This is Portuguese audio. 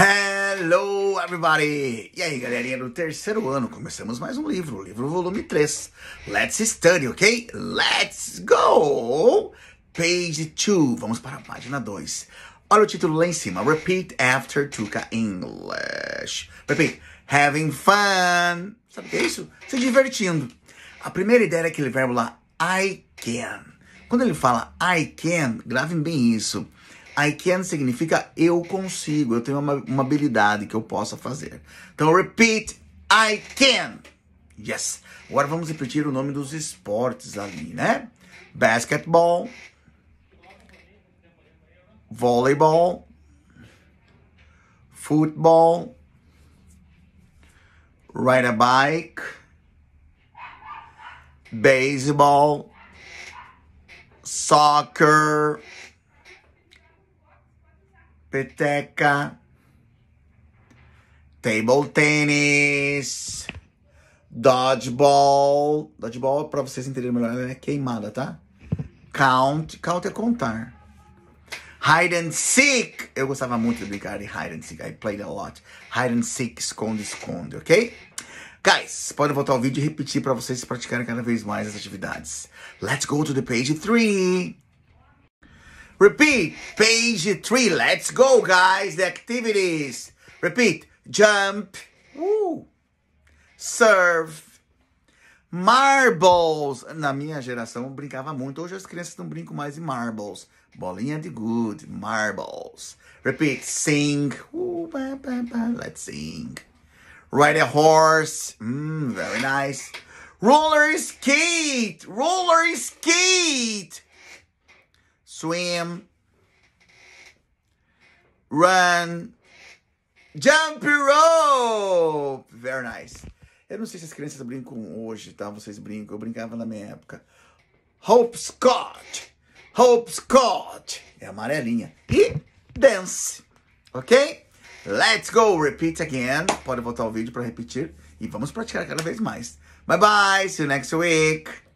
Hello everybody! E aí galerinha do terceiro ano, começamos mais um livro, o livro volume 3. Let's study, ok? Let's go! Page 2, vamos para a página 2. Olha o título lá em cima, Repeat After Tuca English. Repeat, having fun. Sabe o que é isso? Se divertindo. A primeira ideia é aquele verbo lá, I can. Quando ele fala I can, gravem bem isso. I can significa eu consigo, eu tenho uma, uma habilidade que eu possa fazer. Então, repeat, I can. Yes. Agora vamos repetir o nome dos esportes ali, né? Basketball, voleibol, football, ride a bike, baseball, soccer peteca, table tennis, dodgeball. Dodgeball, para vocês entenderem melhor, é queimada, tá? Count, count é contar. Hide and seek. Eu gostava muito de brincar de hide and seek. I played a lot. Hide and seek, esconde, esconde, ok? Guys, podem voltar ao vídeo e repetir para vocês praticarem cada vez mais as atividades. Let's go to the page 3. Repeat. Page three. Let's go, guys. The activities. Repeat. Jump. Uh, serve. Marbles. Na minha geração brincava muito. Hoje as crianças não brincam mais de marbles. Bolinha de good. Marbles. Repeat. Sing. Uh, bah, bah, bah. Let's sing. Ride a horse. Mm, very nice. Roller skate. Roller skate swim, run, jump rope. Very nice. Eu não sei se as crianças brincam hoje, tá? Vocês brincam. Eu brincava na minha época. Hopscotch. Hopscotch. É amarelinha. E dance. Ok? Let's go. Repeat again. Pode voltar o vídeo para repetir. E vamos praticar cada vez mais. Bye bye. See you next week.